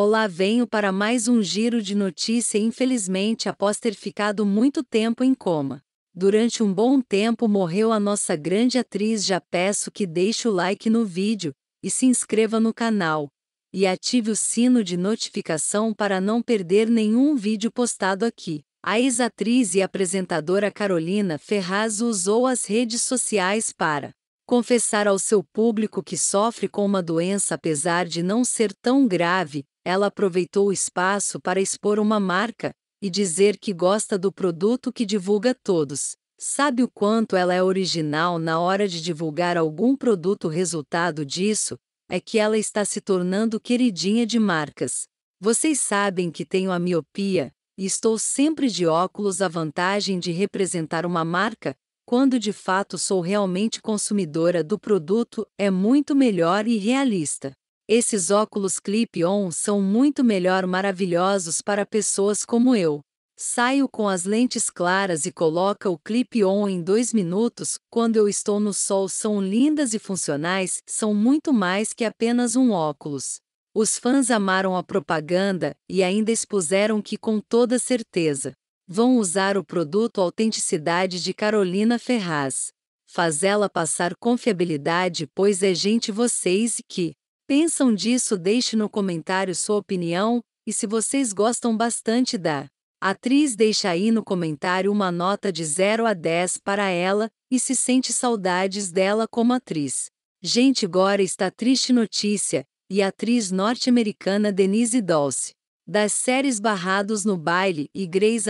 Olá, venho para mais um giro de notícia. Infelizmente, após ter ficado muito tempo em coma, durante um bom tempo morreu a nossa grande atriz. Já peço que deixe o like no vídeo e se inscreva no canal. E ative o sino de notificação para não perder nenhum vídeo postado aqui. A ex-atriz e apresentadora Carolina Ferraz usou as redes sociais para confessar ao seu público que sofre com uma doença apesar de não ser tão grave, ela aproveitou o espaço para expor uma marca e dizer que gosta do produto que divulga a todos. Sabe o quanto ela é original na hora de divulgar algum produto? Resultado disso é que ela está se tornando queridinha de marcas. Vocês sabem que tenho a miopia e estou sempre de óculos. A vantagem de representar uma marca quando de fato sou realmente consumidora do produto, é muito melhor e realista. Esses óculos clip-on são muito melhor maravilhosos para pessoas como eu. Saio com as lentes claras e coloca o clip-on em dois minutos, quando eu estou no sol são lindas e funcionais, são muito mais que apenas um óculos. Os fãs amaram a propaganda e ainda expuseram que com toda certeza vão usar o produto autenticidade de Carolina Ferraz. Faz ela passar confiabilidade, pois é gente vocês que pensam disso, deixe no comentário sua opinião e se vocês gostam bastante da atriz, deixa aí no comentário uma nota de 0 a 10 para ela e se sente saudades dela como atriz. Gente, agora está triste notícia, e a atriz norte-americana Denise Dolce das séries Barrados no Baile e Grey's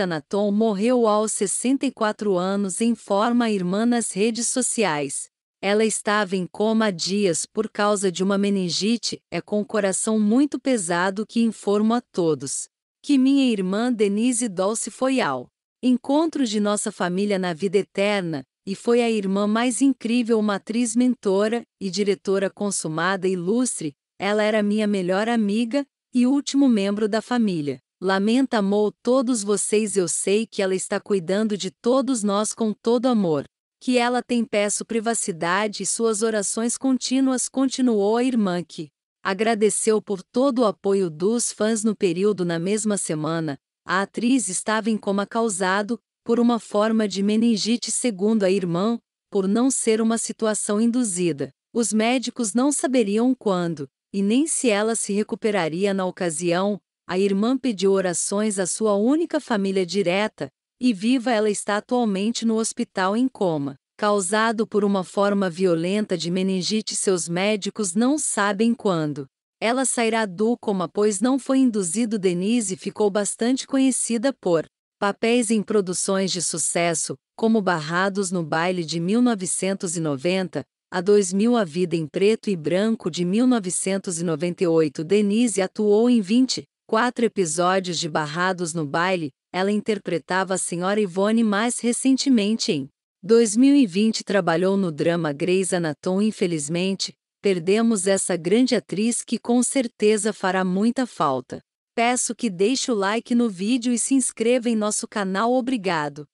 morreu aos 64 anos em forma irmã nas redes sociais. Ela estava em coma há dias por causa de uma meningite, é com o coração muito pesado que informo a todos. Que minha irmã Denise Dolce foi ao encontro de nossa família na vida eterna, e foi a irmã mais incrível matriz mentora e diretora consumada e ilustre, ela era minha melhor amiga, e último membro da família. Lamenta amou todos vocês eu sei que ela está cuidando de todos nós com todo amor. Que ela tem peço privacidade e suas orações contínuas continuou a irmã que agradeceu por todo o apoio dos fãs no período na mesma semana. A atriz estava em coma causado por uma forma de meningite segundo a irmã, por não ser uma situação induzida. Os médicos não saberiam quando e nem se ela se recuperaria na ocasião, a irmã pediu orações à sua única família direta, e viva ela está atualmente no hospital em coma. Causado por uma forma violenta de meningite, seus médicos não sabem quando. Ela sairá do coma, pois não foi induzido. Denise ficou bastante conhecida por papéis em produções de sucesso, como Barrados no Baile de 1990, a 2000 A Vida em Preto e Branco de 1998 Denise atuou em 24 episódios de Barrados no Baile, ela interpretava a senhora Ivone mais recentemente em 2020 trabalhou no drama Grey's Anatomy infelizmente, perdemos essa grande atriz que com certeza fará muita falta. Peço que deixe o like no vídeo e se inscreva em nosso canal obrigado.